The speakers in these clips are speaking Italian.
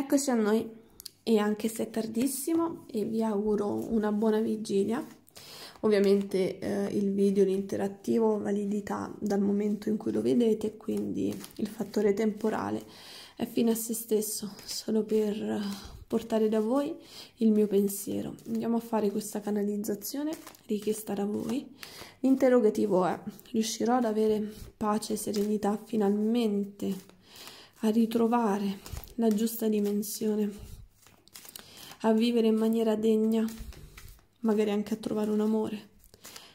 Eccoci a noi e anche se è tardissimo e vi auguro una buona vigilia. Ovviamente eh, il video in interattivo validità dal momento in cui lo vedete, quindi il fattore temporale è fine a se stesso, solo per portare da voi il mio pensiero. Andiamo a fare questa canalizzazione richiesta da voi. L'interrogativo è, riuscirò ad avere pace e serenità finalmente, a ritrovare la giusta dimensione, a vivere in maniera degna, magari anche a trovare un amore.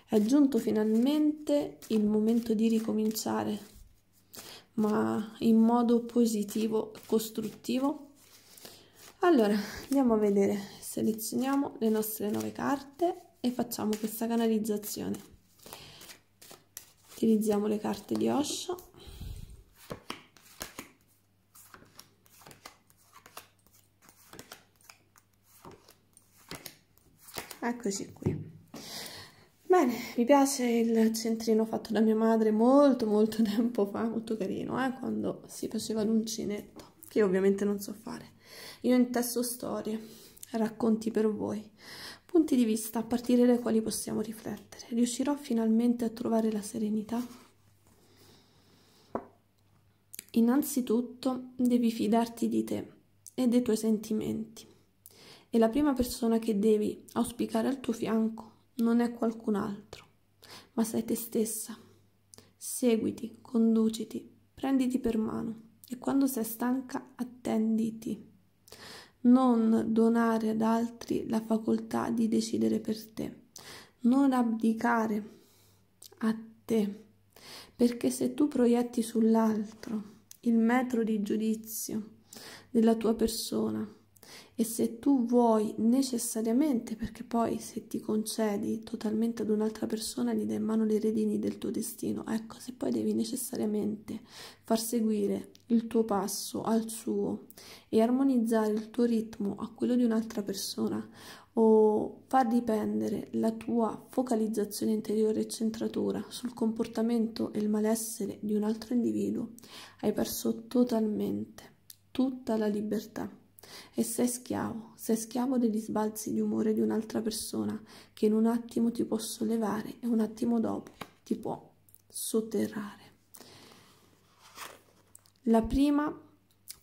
È giunto finalmente il momento di ricominciare, ma in modo positivo, costruttivo. Allora, andiamo a vedere, selezioniamo le nostre nove carte e facciamo questa canalizzazione. Utilizziamo le carte di Osho eccoci qui bene mi piace il centrino fatto da mia madre molto molto tempo fa molto carino eh, quando si faceva l'uncinetto che io ovviamente non so fare io intesto storie racconti per voi punti di vista a partire dai quali possiamo riflettere riuscirò finalmente a trovare la serenità innanzitutto devi fidarti di te e dei tuoi sentimenti e la prima persona che devi auspicare al tuo fianco non è qualcun altro, ma sei te stessa. Seguiti, conduciti, prenditi per mano e quando sei stanca attenditi. Non donare ad altri la facoltà di decidere per te. Non abdicare a te, perché se tu proietti sull'altro il metro di giudizio della tua persona, e se tu vuoi necessariamente, perché poi se ti concedi totalmente ad un'altra persona gli dai in mano le redini del tuo destino, ecco, se poi devi necessariamente far seguire il tuo passo al suo e armonizzare il tuo ritmo a quello di un'altra persona o far dipendere la tua focalizzazione interiore e centratura sul comportamento e il malessere di un altro individuo, hai perso totalmente tutta la libertà e sei schiavo, sei schiavo degli sbalzi di umore di un'altra persona che in un attimo ti può sollevare e un attimo dopo ti può sotterrare. La prima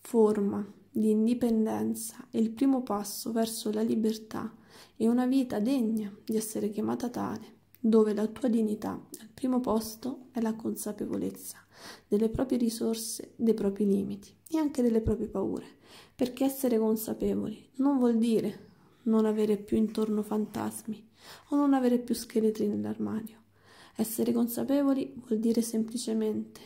forma di indipendenza e il primo passo verso la libertà è una vita degna di essere chiamata tale, dove la tua dignità al primo posto è la consapevolezza delle proprie risorse, dei propri limiti e anche delle proprie paure perché essere consapevoli non vuol dire non avere più intorno fantasmi o non avere più scheletri nell'armadio. Essere consapevoli vuol dire semplicemente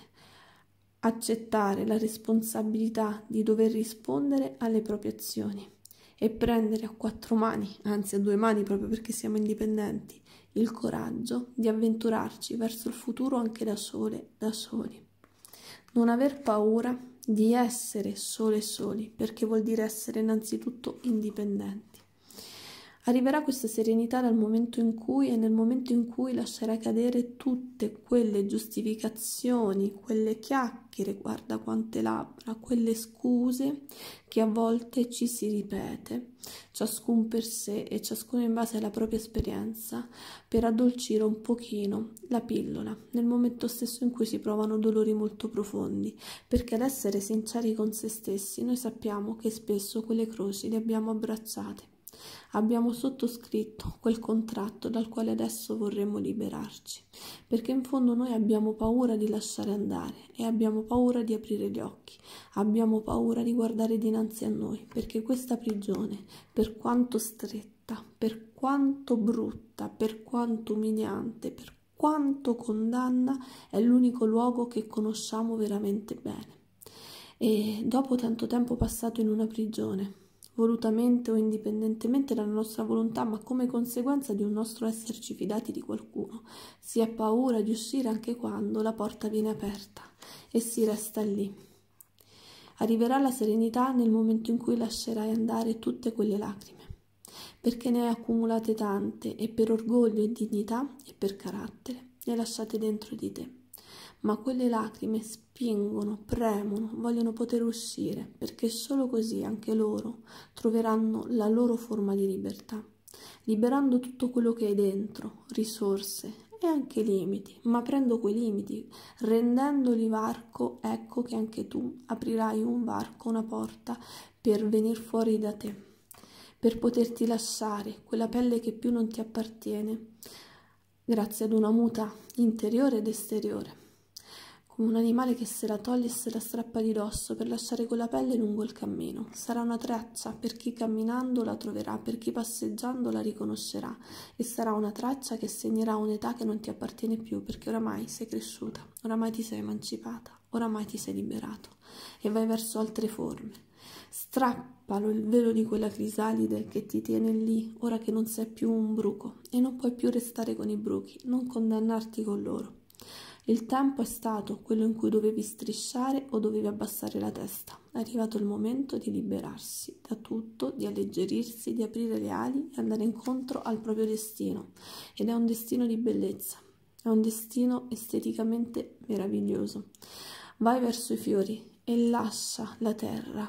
accettare la responsabilità di dover rispondere alle proprie azioni e prendere a quattro mani, anzi a due mani proprio perché siamo indipendenti, il coraggio di avventurarci verso il futuro anche da sole, da soli. Non aver paura di essere sole e soli, perché vuol dire essere innanzitutto indipendenti. Arriverà questa serenità dal momento in cui e nel momento in cui lascerai cadere tutte quelle giustificazioni, quelle chiacchiere, guarda quante labbra, quelle scuse che a volte ci si ripete, ciascun per sé e ciascuno in base alla propria esperienza, per addolcire un pochino la pillola nel momento stesso in cui si provano dolori molto profondi, perché ad essere sinceri con se stessi noi sappiamo che spesso quelle croci le abbiamo abbracciate Abbiamo sottoscritto quel contratto dal quale adesso vorremmo liberarci, perché in fondo noi abbiamo paura di lasciare andare e abbiamo paura di aprire gli occhi, abbiamo paura di guardare dinanzi a noi, perché questa prigione, per quanto stretta, per quanto brutta, per quanto umiliante, per quanto condanna, è l'unico luogo che conosciamo veramente bene. E dopo tanto tempo passato in una prigione, volutamente o indipendentemente dalla nostra volontà, ma come conseguenza di un nostro esserci fidati di qualcuno. Si ha paura di uscire anche quando la porta viene aperta e si resta lì. Arriverà la serenità nel momento in cui lascerai andare tutte quelle lacrime, perché ne hai accumulate tante e per orgoglio e dignità e per carattere le lasciate dentro di te ma quelle lacrime spingono, premono, vogliono poter uscire, perché solo così anche loro troveranno la loro forma di libertà, liberando tutto quello che è dentro, risorse e anche limiti, ma prendo quei limiti, rendendoli varco, ecco che anche tu aprirai un varco, una porta per venire fuori da te, per poterti lasciare quella pelle che più non ti appartiene, grazie ad una muta interiore ed esteriore come un animale che se la toglie e se la strappa di dosso per lasciare quella pelle lungo il cammino. Sarà una traccia per chi camminando la troverà, per chi passeggiando la riconoscerà e sarà una traccia che segnerà un'età che non ti appartiene più perché oramai sei cresciuta, oramai ti sei emancipata, oramai ti sei liberato e vai verso altre forme. Strappalo il velo di quella crisalide che ti tiene lì, ora che non sei più un bruco e non puoi più restare con i bruchi, non condannarti con loro. Il tempo è stato quello in cui dovevi strisciare o dovevi abbassare la testa. È arrivato il momento di liberarsi da tutto, di alleggerirsi, di aprire le ali e andare incontro al proprio destino. Ed è un destino di bellezza, è un destino esteticamente meraviglioso. Vai verso i fiori e lascia la terra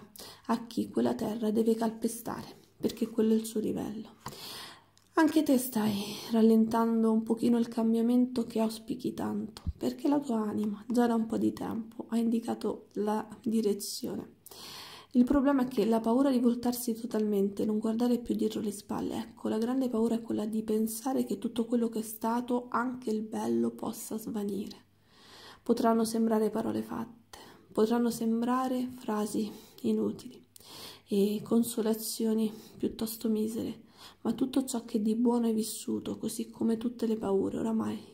a chi quella terra deve calpestare, perché quello è il suo livello. Anche te stai rallentando un pochino il cambiamento che auspichi tanto, perché la tua anima già da un po' di tempo ha indicato la direzione. Il problema è che la paura di voltarsi totalmente, non guardare più dietro le spalle, ecco, la grande paura è quella di pensare che tutto quello che è stato, anche il bello, possa svanire. Potranno sembrare parole fatte, potranno sembrare frasi inutili e consolazioni piuttosto misere ma tutto ciò che di buono hai vissuto, così come tutte le paure, oramai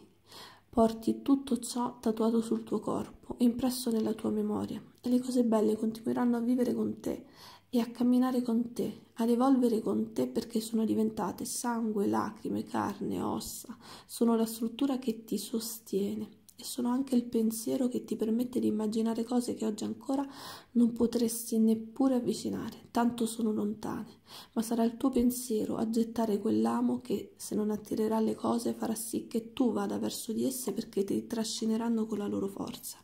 porti tutto ciò tatuato sul tuo corpo, impresso nella tua memoria, e le cose belle continueranno a vivere con te e a camminare con te, a evolvere con te perché sono diventate sangue, lacrime, carne, ossa, sono la struttura che ti sostiene e sono anche il pensiero che ti permette di immaginare cose che oggi ancora non potresti neppure avvicinare, tanto sono lontane, ma sarà il tuo pensiero a gettare quell'amo che, se non attirerà le cose, farà sì che tu vada verso di esse perché ti trascineranno con la loro forza.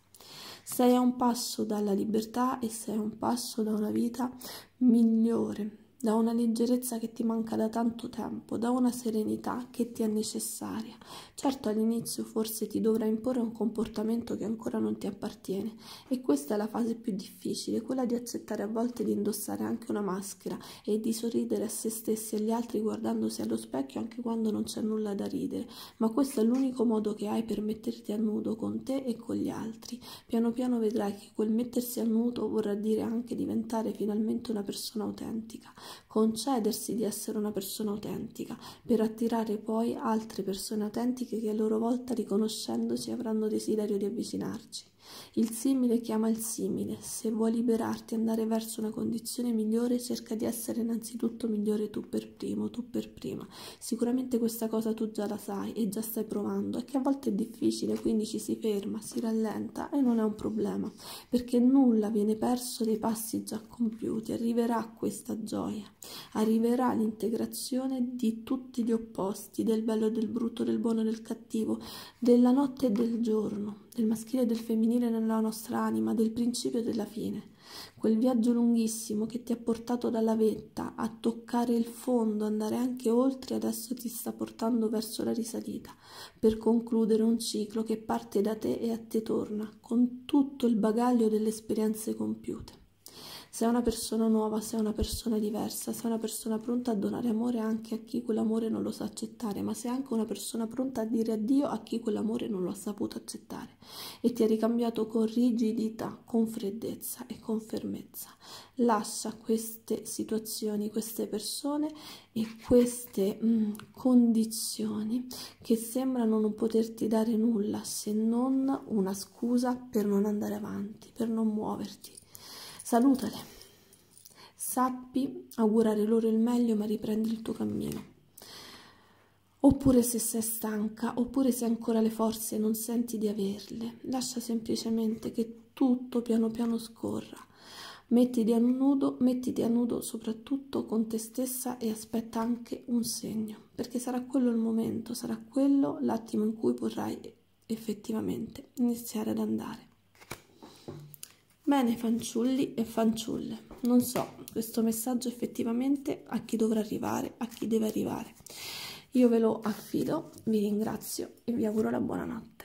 Sei a un passo dalla libertà e sei a un passo da una vita migliore, da una leggerezza che ti manca da tanto tempo, da una serenità che ti è necessaria. Certo all'inizio forse ti dovrà imporre un comportamento che ancora non ti appartiene e questa è la fase più difficile, quella di accettare a volte di indossare anche una maschera e di sorridere a se stessi e agli altri guardandosi allo specchio anche quando non c'è nulla da ridere, ma questo è l'unico modo che hai per metterti a nudo con te e con gli altri. Piano piano vedrai che quel mettersi a nudo vorrà dire anche diventare finalmente una persona autentica concedersi di essere una persona autentica, per attirare poi altre persone autentiche che a loro volta riconoscendosi avranno desiderio di avvicinarci. Il simile chiama il simile. Se vuoi liberarti e andare verso una condizione migliore, cerca di essere innanzitutto migliore tu per primo, tu per prima. Sicuramente questa cosa tu già la sai e già stai provando, e che a volte è difficile, quindi ci si ferma, si rallenta e non è un problema, perché nulla viene perso dei passi già compiuti. Arriverà questa gioia, arriverà l'integrazione di tutti gli opposti, del bello e del brutto, del buono e del cattivo, della notte e del giorno, del maschile e del femminile nella nella nostra anima del principio e della fine, quel viaggio lunghissimo che ti ha portato dalla vetta a toccare il fondo, andare anche oltre, adesso ti sta portando verso la risalita, per concludere un ciclo che parte da te e a te torna, con tutto il bagaglio delle esperienze compiute sei una persona nuova, sei una persona diversa, sei una persona pronta a donare amore anche a chi quell'amore non lo sa accettare, ma sei anche una persona pronta a dire addio a chi quell'amore non lo ha saputo accettare e ti ha ricambiato con rigidità, con freddezza e con fermezza. Lascia queste situazioni, queste persone e queste mm, condizioni che sembrano non poterti dare nulla se non una scusa per non andare avanti, per non muoverti, Salutale, sappi augurare loro il meglio ma riprendi il tuo cammino. Oppure se sei stanca, oppure se hai ancora le forze e non senti di averle, lascia semplicemente che tutto piano piano scorra. Mettiti a nudo, mettiti a nudo soprattutto con te stessa e aspetta anche un segno, perché sarà quello il momento, sarà quello l'attimo in cui vorrai effettivamente iniziare ad andare. Bene fanciulli e fanciulle, non so questo messaggio effettivamente a chi dovrà arrivare, a chi deve arrivare. Io ve lo affido, vi ringrazio e vi auguro la buona notte.